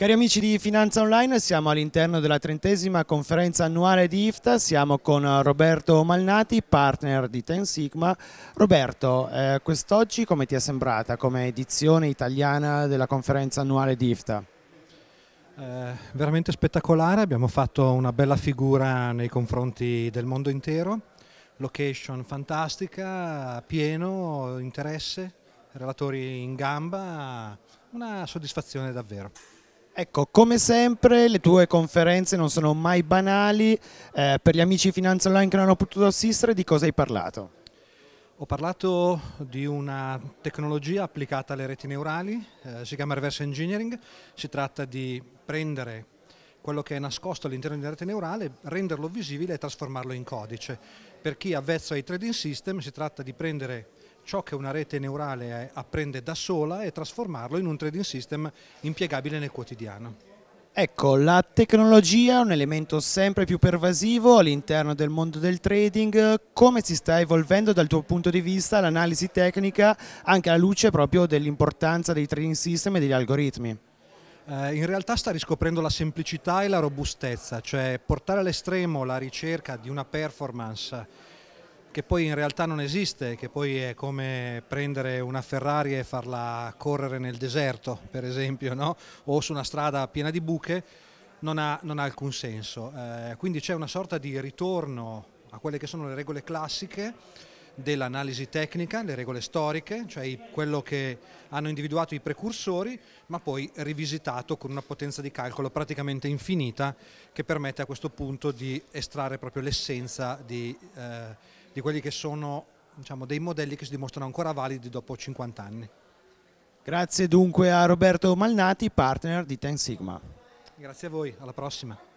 Cari amici di Finanza Online, siamo all'interno della trentesima conferenza annuale di IFTA, siamo con Roberto Malnati, partner di Ten Sigma. Roberto, eh, quest'oggi come ti è sembrata come edizione italiana della conferenza annuale di IFTA? Eh, veramente spettacolare, abbiamo fatto una bella figura nei confronti del mondo intero, location fantastica, pieno, interesse, relatori in gamba, una soddisfazione davvero. Ecco, come sempre le tue conferenze non sono mai banali, eh, per gli amici Finanza Online che non hanno potuto assistere di cosa hai parlato? Ho parlato di una tecnologia applicata alle reti neurali, eh, si chiama reverse engineering, si tratta di prendere quello che è nascosto all'interno di una rete neurale, renderlo visibile e trasformarlo in codice. Per chi avvezza ai trading system si tratta di prendere ciò che una rete neurale apprende da sola e trasformarlo in un trading system impiegabile nel quotidiano. Ecco, la tecnologia è un elemento sempre più pervasivo all'interno del mondo del trading. Come si sta evolvendo dal tuo punto di vista l'analisi tecnica anche alla luce proprio dell'importanza dei trading system e degli algoritmi? Eh, in realtà sta riscoprendo la semplicità e la robustezza, cioè portare all'estremo la ricerca di una performance che poi in realtà non esiste, che poi è come prendere una Ferrari e farla correre nel deserto, per esempio, no? o su una strada piena di buche, non ha, non ha alcun senso. Eh, quindi c'è una sorta di ritorno a quelle che sono le regole classiche dell'analisi tecnica, le regole storiche, cioè quello che hanno individuato i precursori, ma poi rivisitato con una potenza di calcolo praticamente infinita che permette a questo punto di estrarre proprio l'essenza di... Eh, di quelli che sono diciamo, dei modelli che si dimostrano ancora validi dopo 50 anni. Grazie dunque a Roberto Malnati, partner di Ten Sigma. Grazie a voi, alla prossima.